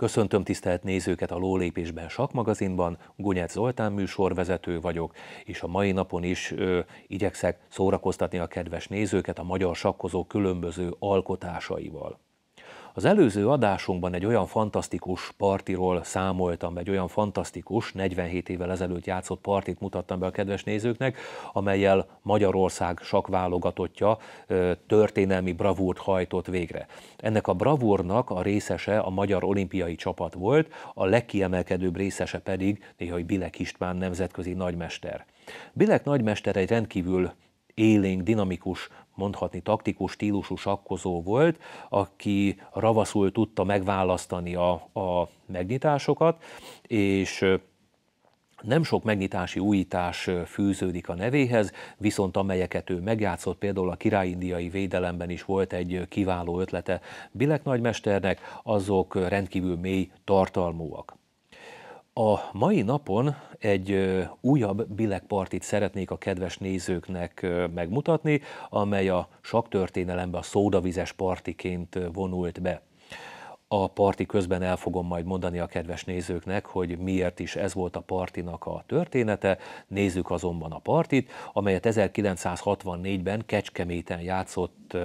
Köszöntöm tisztelt nézőket a Lólépésben Sakmagazinban, Gunyát Zoltán műsorvezető vagyok, és a mai napon is ö, igyekszek szórakoztatni a kedves nézőket a magyar sakkozó különböző alkotásaival. Az előző adásunkban egy olyan fantasztikus partiról számoltam, egy olyan fantasztikus, 47 évvel ezelőtt játszott partit mutattam be a kedves nézőknek, amelyel Magyarország sakválogatottja történelmi bravúrt hajtott végre. Ennek a bravúrnak a részese a magyar olimpiai csapat volt, a legkiemelkedőbb részese pedig néhai Bilek István nemzetközi nagymester. Bilek nagymester egy rendkívül élénk, dinamikus, mondhatni taktikus stílusú sakkozó volt, aki ravaszul tudta megválasztani a, a megnyitásokat, és nem sok megnyitási újítás fűződik a nevéhez, viszont amelyeket ő megjátszott, például a királyindiai védelemben is volt egy kiváló ötlete Bilek nagymesternek, azok rendkívül mély tartalmúak. A mai napon egy újabb billegpartit szeretnék a kedves nézőknek megmutatni, amely a saktörténelembe a szódavizes partiként vonult be. A parti közben el fogom majd mondani a kedves nézőknek, hogy miért is ez volt a partinak a története. Nézzük azonban a partit, amelyet 1964-ben Kecskeméten játszott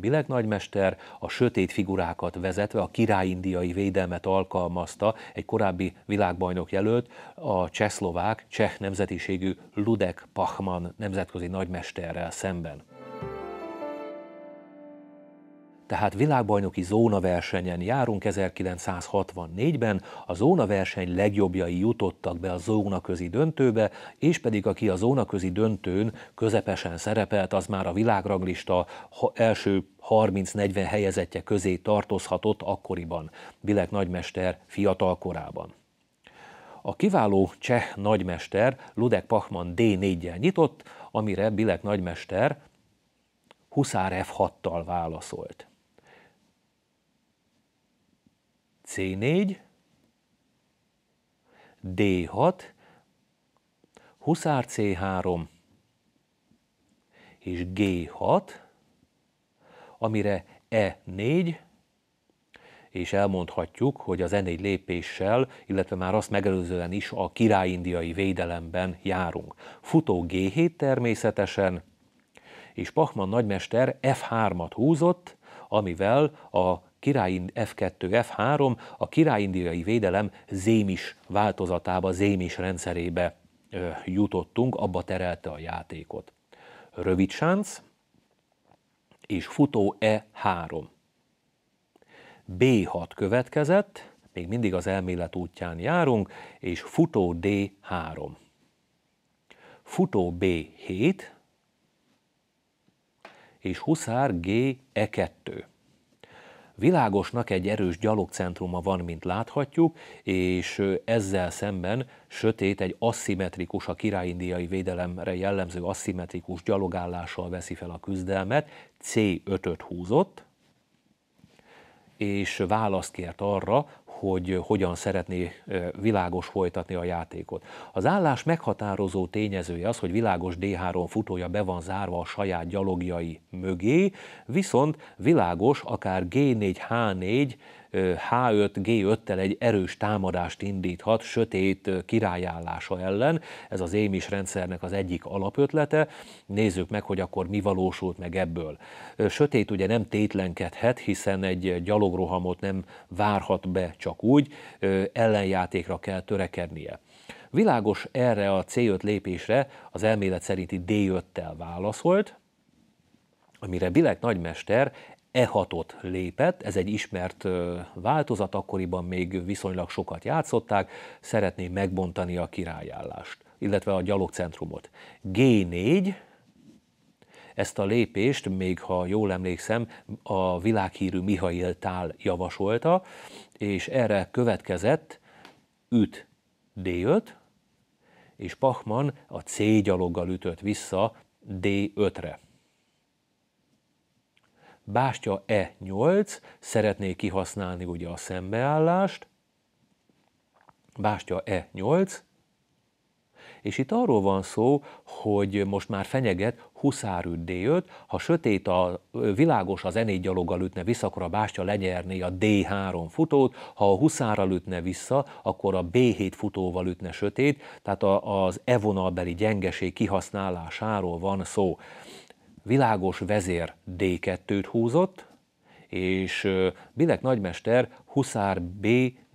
Bilek nagymester a sötét figurákat vezetve a királyindiai védelmet alkalmazta egy korábbi világbajnok jelölt, a csehszlovák, cseh nemzetiségű Ludek Pachman nemzetközi nagymesterrel szemben tehát világbajnoki zónaversenyen járunk 1964-ben, a zónaverseny legjobbjai jutottak be a zónaközi döntőbe, és pedig aki a zónaközi döntőn közepesen szerepelt, az már a világranglista első 30-40 helyezettje közé tartozhatott akkoriban, Bilek nagymester fiatal korában. A kiváló cseh nagymester Ludek Pachman D4-jel nyitott, amire Bilek nagymester Huszár F6-tal válaszolt. C4, D6, Huszár C3 és G6, amire E4, és elmondhatjuk, hogy az E4 lépéssel, illetve már azt megelőzően is a királyindiai védelemben járunk. Futó G7 természetesen, és Pachman nagymester F3-at húzott, amivel a király F2, F3 a királyindiai védelem zémis változatába, zémis rendszerébe jutottunk, abba terelte a játékot. Rövid sánc és futó E3. B6 következett, még mindig az elmélet útján járunk, és futó D3. Futó B7, és huszár G E2. Világosnak egy erős gyalogcentruma van, mint láthatjuk, és ezzel szemben sötét egy aszimmetrikus, a királyindiai védelemre jellemző aszimmetrikus gyalogállással veszi fel a küzdelmet, C5-öt húzott, és választ kért arra, hogy hogyan szeretné világos folytatni a játékot. Az állás meghatározó tényezője az, hogy világos D3 futója be van zárva a saját gyalogjai mögé, viszont világos akár G4, H4 H5G5-tel egy erős támadást indíthat sötét királyállása ellen. Ez az émis rendszernek az egyik alapötlete. Nézzük meg, hogy akkor mi valósult meg ebből. Sötét ugye nem tétlenkedhet, hiszen egy gyalogrohamot nem várhat be csak úgy, ellenjátékra kell törekednie. Világos erre a C5 lépésre az elmélet szerinti D5-tel válaszolt, amire Bilek nagymester E6-ot lépett, ez egy ismert változat, akkoriban még viszonylag sokat játszották, szeretné megbontani a királyállást, illetve a gyalogcentrumot. G4, ezt a lépést, még ha jól emlékszem, a világhírű Mihail Tál javasolta, és erre következett üt D5, és Pachman a C gyaloggal ütött vissza D5-re. Bástya E8, szeretné kihasználni ugye a szembeállást, bástya E8, és itt arról van szó, hogy most már fenyeget huszárüt D5, ha sötét a világos az E4 gyaloggal ütne vissza, akkor a bástya lenyerné a D3 futót, ha a huszárral ütne vissza, akkor a B7 futóval ütne sötét, tehát az E vonalbeli gyengeség kihasználásáról van szó világos vezér D2-t húzott, és Bilek nagymester Huszár B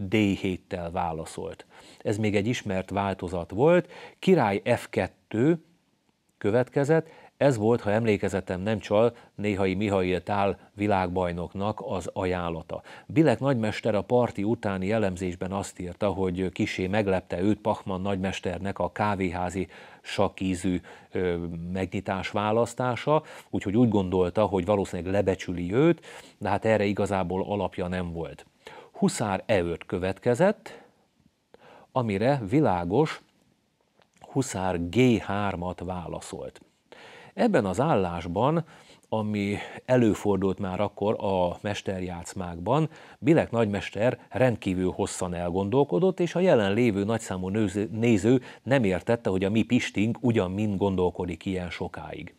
D7-tel válaszolt. Ez még egy ismert változat volt. Király F2 következett, ez volt, ha emlékezetem nem csal, néhai Mihail Tál világbajnoknak az ajánlata. Bilek nagymester a parti utáni elemzésben azt írta, hogy kisé meglepte őt Pachman nagymesternek a kávéházi sakízű megnyitás választása, úgyhogy úgy gondolta, hogy valószínűleg lebecsüli őt, de hát erre igazából alapja nem volt. Huszár E5 következett, amire világos Huszár G3-at válaszolt. Ebben az állásban ami előfordult már akkor a mesterjátszmákban, Bilek nagymester rendkívül hosszan elgondolkodott, és a jelen lévő nagyszámú néző nem értette, hogy a mi Pistink ugyan mind gondolkodik ilyen sokáig.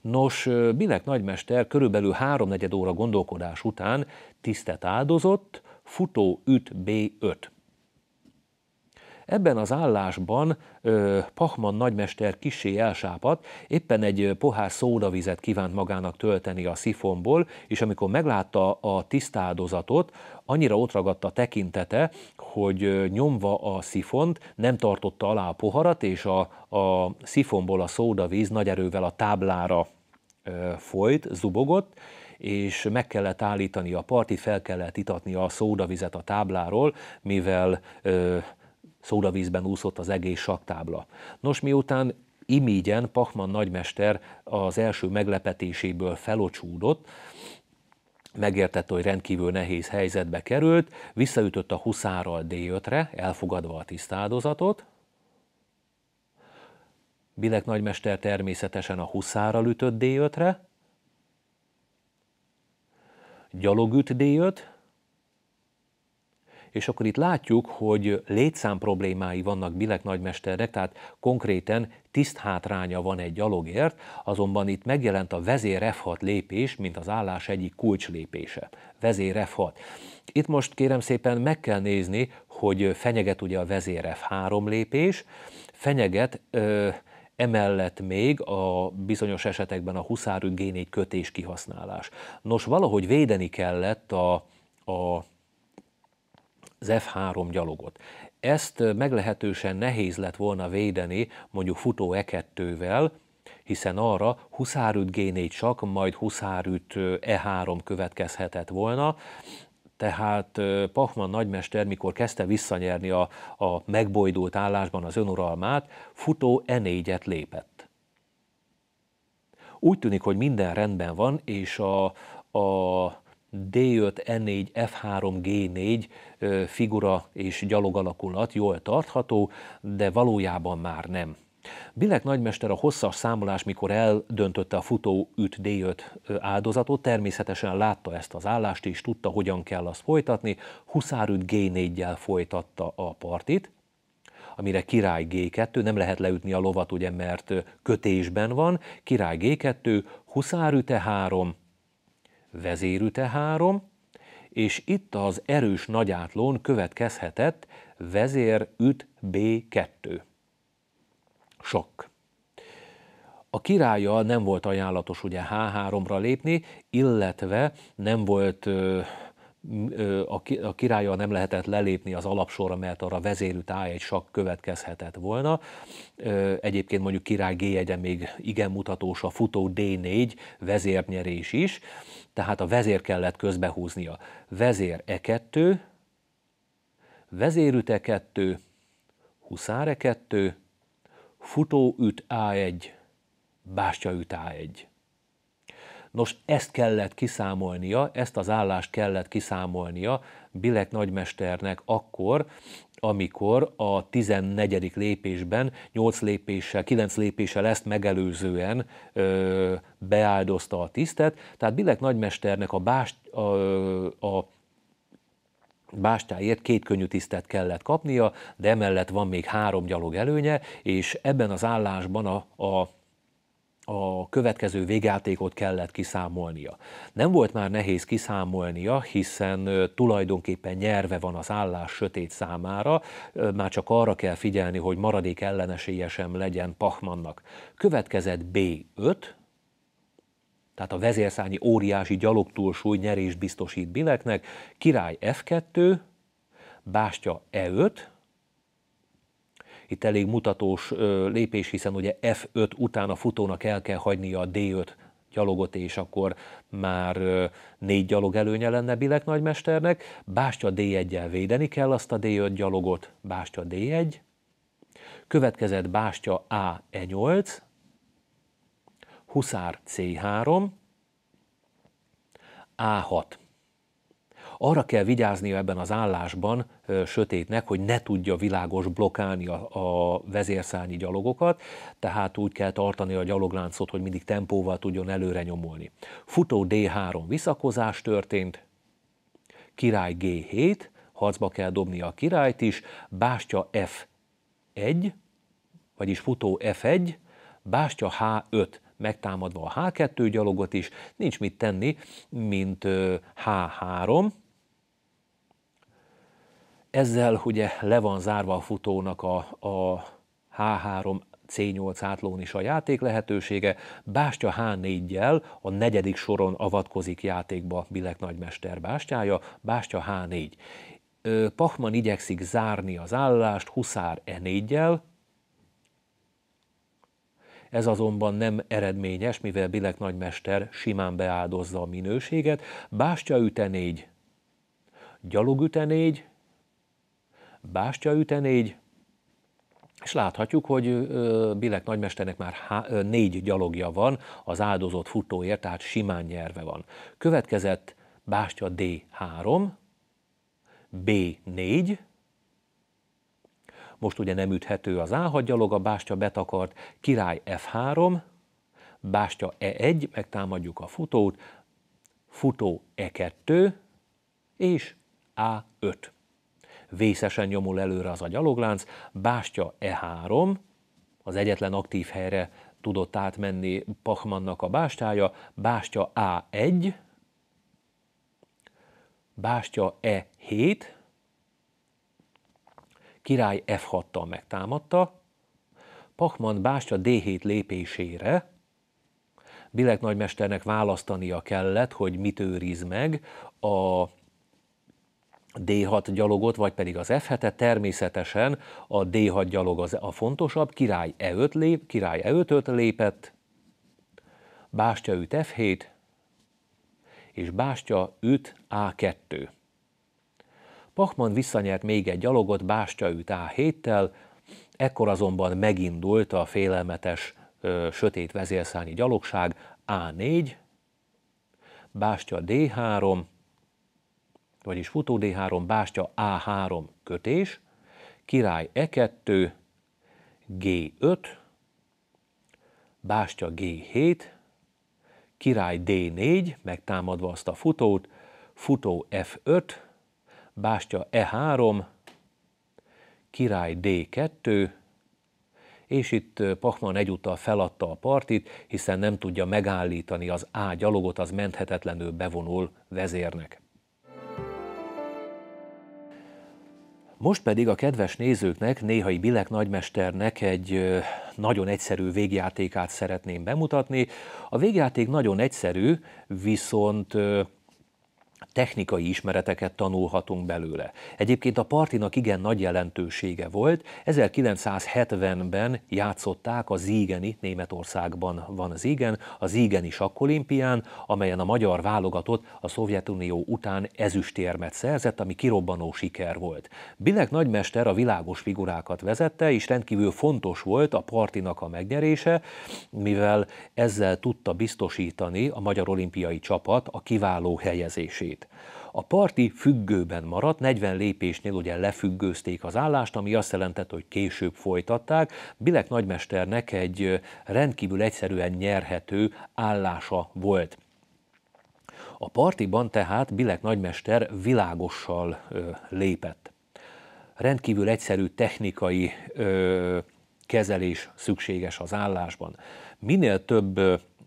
Nos, Bilek nagymester körülbelül háromnegyed óra gondolkodás után tisztet áldozott, futó üt B5. Ebben az állásban ö, Pachman nagymester kisé elsápat, éppen egy pohár szódavizet kívánt magának tölteni a szifonból, és amikor meglátta a tisztáldozatot, annyira ott ragadta tekintete, hogy nyomva a szifont nem tartotta alá a poharat, és a, a szifonból a szódavíz nagy erővel a táblára ö, folyt, zubogott, és meg kellett állítani a partit, fel kellett itatni a szódavizet a tábláról, mivel ö, szódavízben úszott az egész saktábla. Nos, miután imígyen Pachman nagymester az első meglepetéséből felocsúdott, megértette, hogy rendkívül nehéz helyzetbe került, visszaütött a huszárral D5-re, elfogadva a tisztáldozatot. Bilek nagymester természetesen a huszárral ütött D5-re, gyalogüt D5, és akkor itt látjuk, hogy létszám problémái vannak Bilek nagymesternek, tehát konkrétan tiszt hátránya van egy gyalogért, azonban itt megjelent a vezér F6 lépés, mint az állás egyik lépése. Vezér F6. Itt most kérem szépen meg kell nézni, hogy fenyeget ugye a vezér F3 lépés, fenyeget ö, emellett még a bizonyos esetekben a huszárű G4 kötés kihasználás. Nos, valahogy védeni kellett a, a az F3 gyalogot. Ezt meglehetősen nehéz lett volna védeni mondjuk futó E2-vel, hiszen arra huszárüt G4 csak, majd huszárüt E3 következhetett volna, tehát Pachman nagymester, mikor kezdte visszanyerni a, a megbojdult állásban az önuralmát, futó E4-et lépett. Úgy tűnik, hogy minden rendben van, és a, a D5, E4, F3, G4 figura és gyalog alakulat jól tartható, de valójában már nem. Bilek nagymester a hosszas számolás, mikor eldöntötte a futó üt D5 áldozatot, természetesen látta ezt az állást és tudta, hogyan kell azt folytatni. Huszár üt G4-jel folytatta a partit, amire király G2, nem lehet leütni a lovat, ugye, mert kötésben van, király G2, huszár üte 3, vezérüte három, és itt az erős nagyátlón következhetett vezér üt B2. Sok. A királya nem volt ajánlatos ugye H3-ra lépni, illetve nem volt a királya nem lehetett lelépni az alapsorra, mert arra vezérű táj egy sakk következhetett volna. Egyébként mondjuk király g még igen mutatós a futó D4 vezérnyerés is, tehát a vezér kellett közbehúznia. Vezér E2, vezérüt E2, huszár E2, üt A1, üt A1. Nos, ezt kellett kiszámolnia, ezt az állást kellett kiszámolnia Bilek nagymesternek akkor, amikor a 14. lépésben 8 lépéssel, 9 lépéssel ezt megelőzően ö, beáldozta a tisztet. Tehát Bilek nagymesternek a, bást, a, a bástáért két könnyű tisztet kellett kapnia, de emellett van még három gyalog előnye, és ebben az állásban a, a a következő végjátékot kellett kiszámolnia. Nem volt már nehéz kiszámolnia, hiszen tulajdonképpen nyerve van az állás sötét számára, már csak arra kell figyelni, hogy maradék ellenesége sem legyen Pachmannak. Következett B5, tehát a vezérszányi óriási túlsúly nyerés biztosít Bileknek, király F2, bástya E5, itt elég mutatós lépés, hiszen ugye F5 után a futónak el kell hagynia a D5 gyalogot, és akkor már négy gyalog előnye lenne Bilek nagymesternek. Bástya d 1 el védeni kell azt a D5 gyalogot, Bástya D1, következett Bástya A 8 Huszár C3, A6 arra kell vigyáznia ebben az állásban sötétnek, hogy ne tudja világos blokálni a, a vezérszányi gyalogokat, tehát úgy kell tartani a gyalogláncot, hogy mindig tempóval tudjon előre nyomulni. Futó D3 visszakozás történt, király G7, harcba kell dobni a királyt is, bástya F1, vagyis futó F1, bástya H5, megtámadva a H2 gyalogot is, nincs mit tenni, mint H3, ezzel ugye le van zárva a futónak a, a H3 C8 átlón is a játék lehetősége, Bástya H4-jel a negyedik soron avatkozik játékba Bilek nagymester bástyája, Bástya H4. Pachman igyekszik zárni az állást Huszár E4-jel, ez azonban nem eredményes, mivel Bilek nagymester simán beáldozza a minőséget. Bástya üte 4, gyalog üte 4, bástya bástyaütenégy, és láthatjuk, hogy Bilek nagymesternek már há, négy gyalogja van az áldozott futóért, tehát simán nyerve van. Következett Bástya D3, B4, most ugye nem üthető az A6 gyalog, a Bástya betakart, király F3, Bástya E1, megtámadjuk a futót, futó E2, és A5 vészesen nyomul előre az a gyaloglánc, Bástya E3, az egyetlen aktív helyre tudott átmenni Pachmannak a bástája, Bástya A1, Bástya E7, király F6-tal megtámadta, Pachmann Bástya D7 lépésére Bilek nagymesternek választania kellett, hogy mit őriz meg, a D6 gyalogot, vagy pedig az F7-et, természetesen a D6 gyalog az a fontosabb, király E5 lép, király e 5 lépett, bástya üt F7, és bástya üt A2. Pachman visszanyert még egy gyalogot, bástya üt A7-tel, ekkor azonban megindult a félelmetes ö, sötét vezérszányi gyalogság A4, bástya D3, vagyis futó D3, bástya A3 kötés, király E2, G5, bástya G7, király D4, megtámadva azt a futót, futó F5, bástya E3, király D2, és itt Pachman egyúttal feladta a partit, hiszen nem tudja megállítani az A gyalogot, az menthetetlenül bevonul vezérnek. Most pedig a kedves nézőknek, néhai Bilek nagymesternek egy nagyon egyszerű végjátékát szeretném bemutatni. A végjáték nagyon egyszerű, viszont technikai ismereteket tanulhatunk belőle. Egyébként a partinak igen nagy jelentősége volt, 1970-ben játszották a Zígeni, Németországban van Zígen, a Zígeni sakkolimpián, amelyen a magyar válogatott a Szovjetunió után ezüstérmet szerzett, ami kirobbanó siker volt. Bilek nagymester a világos figurákat vezette, és rendkívül fontos volt a partinak a megnyerése, mivel ezzel tudta biztosítani a magyar olimpiai csapat a kiváló helyezését szereplését. A parti függőben maradt, 40 lépésnél ugye lefüggőzték az állást, ami azt jelentett, hogy később folytatták. Bilek nagymesternek egy rendkívül egyszerűen nyerhető állása volt. A partiban tehát Bilek nagymester világossal ö, lépett. Rendkívül egyszerű technikai ö, kezelés szükséges az állásban. Minél több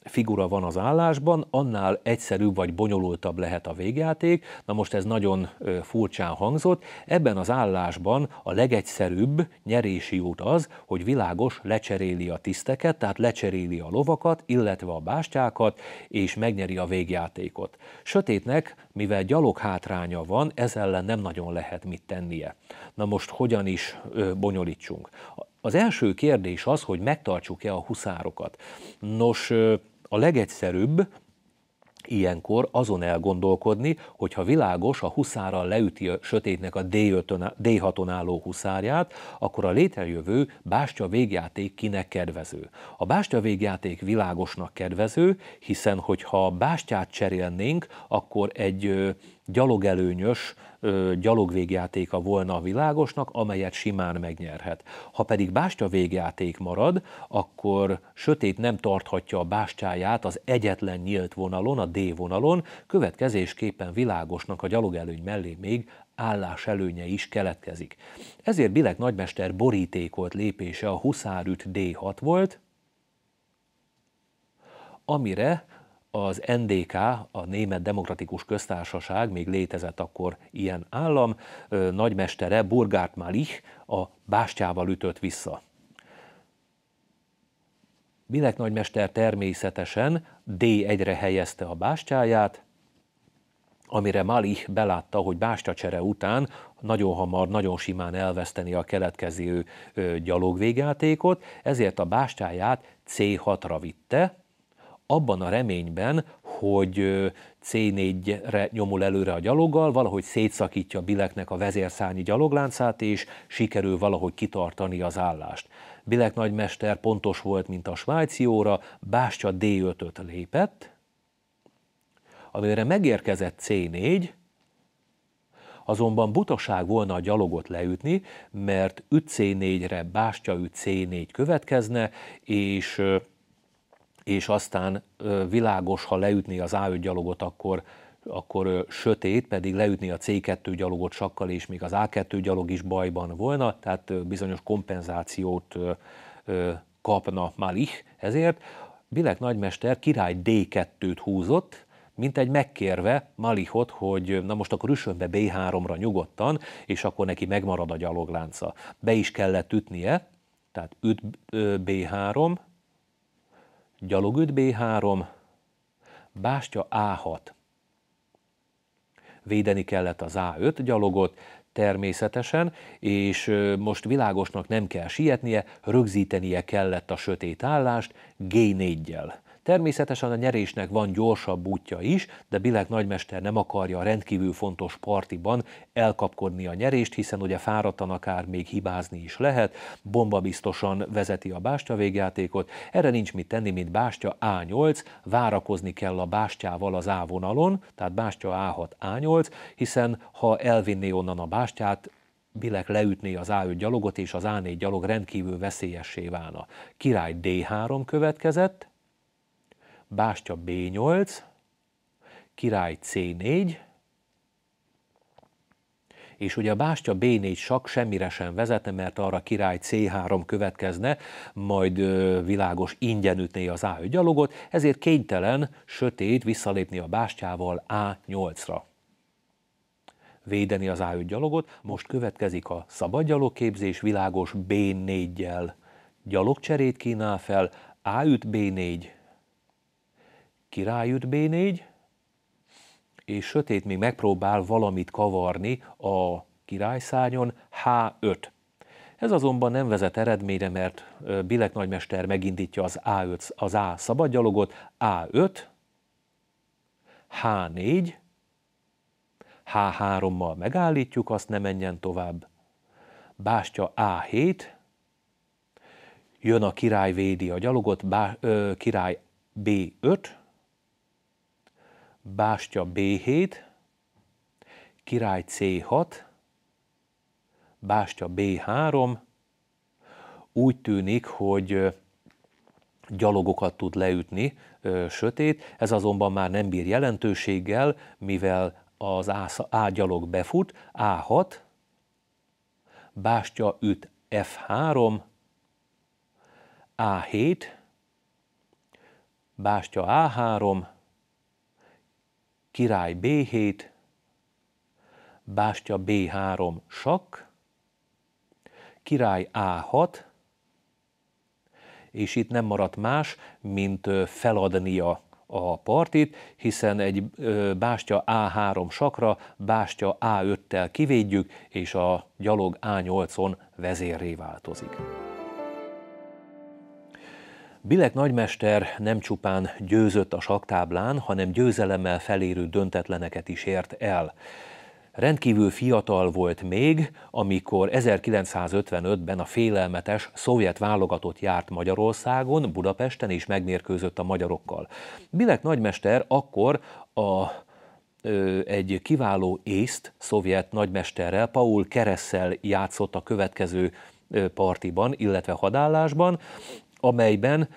figura van az állásban, annál egyszerűbb vagy bonyolultabb lehet a végjáték. Na most ez nagyon furcsán hangzott. Ebben az állásban a legegyszerűbb nyerési út az, hogy világos lecseréli a tiszteket, tehát lecseréli a lovakat, illetve a bástyákat, és megnyeri a végjátékot. Sötétnek, mivel gyalog hátránya van, ez ellen nem nagyon lehet mit tennie. Na most hogyan is bonyolítsunk? Az első kérdés az, hogy megtartsuk-e a huszárokat. Nos, a legegyszerűbb ilyenkor azon elgondolkodni, hogyha világos a huszára leüti a sötétnek a D6-on álló huszárját, akkor a létrejövő bástya végjáték kinek kedvező. A bástya végjáték világosnak kedvező, hiszen hogyha bástyát cserélnénk, akkor egy gyalogelőnyös gyalogvégjátéka volna a világosnak, amelyet simán megnyerhet. Ha pedig bástya végjáték marad, akkor sötét nem tarthatja a bástyáját az egyetlen nyílt vonalon, a D vonalon, következésképpen világosnak a gyalogelőny mellé még állás előnye is keletkezik. Ezért Bilek nagymester borítékolt lépése a huszárüt D6 volt, amire az NDK, a Német Demokratikus Köztársaság, még létezett akkor ilyen állam, nagymestere Burgárt Malich a bástyával ütött vissza. Bilek nagymester természetesen d egyre helyezte a bástyáját, amire Malich belátta, hogy bástyacsere után nagyon hamar, nagyon simán elveszteni a keletkező gyalogvégjátékot, ezért a bástyáját C6-ra vitte, abban a reményben, hogy C4-re nyomul előre a gyaloggal, valahogy szétszakítja Bileknek a vezérszányi gyalogláncát, és sikerül valahogy kitartani az állást. Bilek nagymester pontos volt, mint a svájci óra, Bástya D5-öt lépett, amire megérkezett C4, azonban butaság volna a gyalogot leütni, mert üt C4-re Bástya üt C4 következne, és és aztán világos, ha leütné az A5 gyalogot, akkor, akkor sötét, pedig leütni a C2 gyalogot sakkal, és még az A2 gyalog is bajban volna, tehát bizonyos kompenzációt kapna Malich ezért. Bilek nagymester király D2-t húzott, mint egy megkérve Malihot, hogy na most akkor üssön be B3-ra nyugodtan, és akkor neki megmarad a gyaloglánca. Be is kellett ütnie, tehát üt B3, gyalog 5 B3, bástya A6. Védeni kellett az A5 gyalogot, természetesen, és most világosnak nem kell sietnie, rögzítenie kellett a sötét állást G4-jel. Természetesen a nyerésnek van gyorsabb útja is, de Bilek nagymester nem akarja a rendkívül fontos partiban elkapkodni a nyerést, hiszen ugye fáradtan akár még hibázni is lehet, bomba biztosan vezeti a bástya végjátékot, erre nincs mit tenni, mint bástya A8, várakozni kell a bástyával az A vonalon, tehát bástya A6, A8, hiszen ha elvinné onnan a bástyát, Bilek leütné az A5 gyalogot, és az A4 gyalog rendkívül veszélyessé válna. Király D3 következett, Bástya B8, Király C4, és ugye a bástya B4 sak semmire sem vezetne, mert arra király C3 következne, majd világos ingyen ütné az A5 gyalogot, ezért kénytelen sötét visszalépni a bástyával A8-ra védeni az A5 gyalogot, most következik a szabad gyalogképzés, világos b 4 gyel gyalogcserét kínál fel, A5 B4, királyüt B4, és sötét még megpróbál valamit kavarni a királyszányon H5. Ez azonban nem vezet eredményre, mert Bilek nagymester megindítja az, A5, az A szabadgyalogot, A5, H4, H3-mal megállítjuk, azt ne menjen tovább. Bástya A7, jön a király védi a gyalogot, bá, ö, király B5, Bástya B7, király C6, bástya B3, úgy tűnik, hogy gyalogokat tud leütni sötét, ez azonban már nem bír jelentőséggel, mivel az A, A gyalog befut, A6, bástya üt F3, A7, bástya A3, király B7, bástya B3 sakk, király A6, és itt nem maradt más, mint feladnia a partit, hiszen egy bástya A3 sakra, bástya A5-tel kivédjük, és a gyalog A8-on vezérré változik. Bilek nagymester nem csupán győzött a saktáblán, hanem győzelemmel felérő döntetleneket is ért el. Rendkívül fiatal volt még, amikor 1955-ben a félelmetes szovjet válogatott járt Magyarországon, Budapesten, és megmérkőzött a magyarokkal. Bilek nagymester akkor a egy kiváló észt, szovjet nagymesterrel, Paul Keresszel játszott a következő partiban, illetve hadállásban, amelyben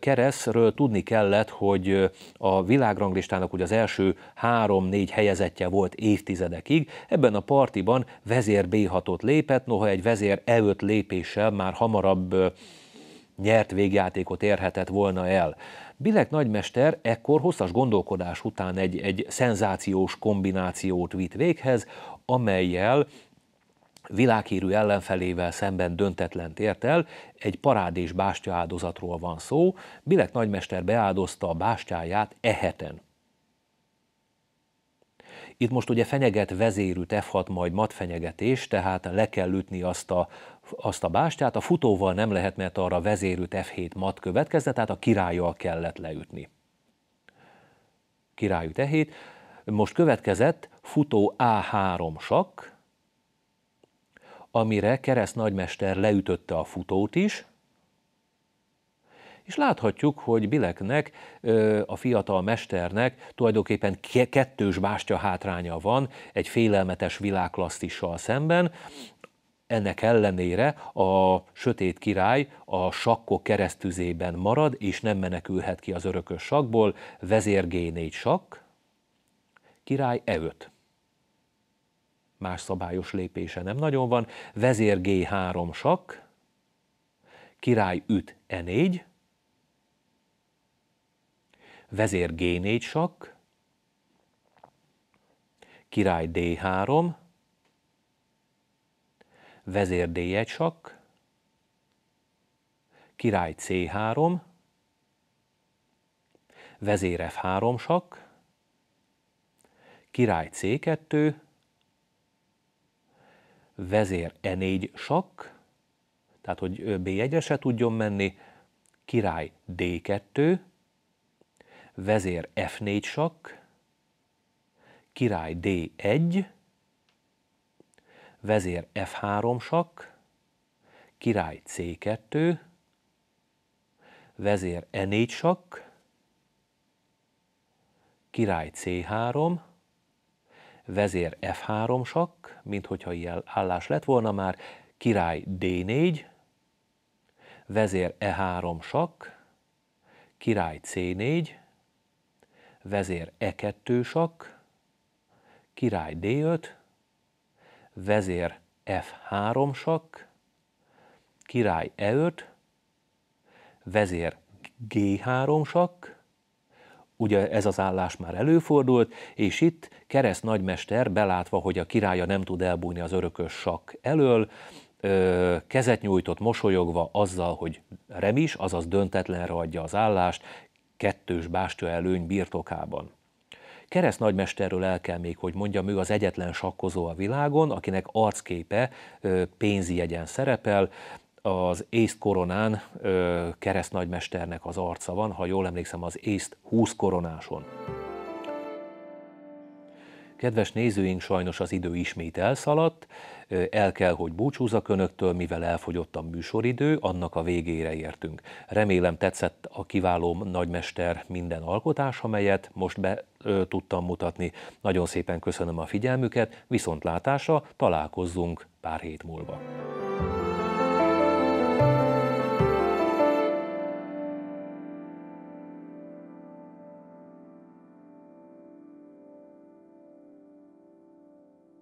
Keresztről tudni kellett, hogy a világranglistának ugye az első három-négy helyezettje volt évtizedekig. Ebben a partiban vezér B6-ot lépett, noha egy vezér E5 lépéssel már hamarabb nyert végjátékot érhetett volna el. Bilek nagymester ekkor hosszas gondolkodás után egy, egy szenzációs kombinációt vitt véghez, amelyel világhírű ellenfelével szemben döntetlen ért el, egy parádés bástya áldozatról van szó, Bilek nagymester beáldozta a bástyáját eheten. Itt most ugye fenyeget vezérült F6 majd mat fenyegetés, tehát le kell ütni azt a, azt a bástyát, a futóval nem lehet, mert arra vezérült F7 mat következne, tehát a királlyal kellett leütni. Királyú E7, most következett futó A3 sakk, amire kereszt nagymester leütötte a futót is, és láthatjuk, hogy Bileknek, a fiatal mesternek tulajdonképpen kettős bástya hátránya van egy félelmetes világklasszissal szemben, ennek ellenére a sötét király a sakkok keresztüzében marad, és nem menekülhet ki az örökös sakból, vezér G4 sakk, király E5 más szabályos lépése nem nagyon van, vezér G3 sak, király üt E4, vezér G4 sak, király D3, vezér D1 sak, király C3, vezér F3 sak, király C2, vezér E4 sakk, tehát hogy B1-re se tudjon menni, király D2, vezér F4 sakk, király D1, vezér F3 sakk, király C2, vezér E4 sakk, király C3, vezér F3 sakk, mint hogyha ilyen állás lett volna már, király D4, vezér E3 sakk, király C4, vezér E2 sakk, király D5, vezér F3 sakk, király E5, vezér G3 sakk, ugye ez az állás már előfordult, és itt kereszt nagymester, belátva, hogy a királya nem tud elbújni az örökös sakk elől, kezet nyújtott mosolyogva azzal, hogy remis, azaz döntetlenre adja az állást, kettős bástya előny birtokában. Kereszt nagymesterről el kell még, hogy mondjam, ő az egyetlen sakkozó a világon, akinek arcképe pénzi jegyen szerepel, az észt koronán ö, nagymesternek az arca van, ha jól emlékszem, az észt 20 koronáson. Kedves nézőink, sajnos az idő ismét elszaladt, el kell, hogy búcsúzzak önöktől, mivel elfogyott a műsoridő, annak a végére értünk. Remélem tetszett a kiváló nagymester minden alkotás, amelyet most be ö, tudtam mutatni. Nagyon szépen köszönöm a figyelmüket, viszontlátásra találkozzunk pár hét múlva.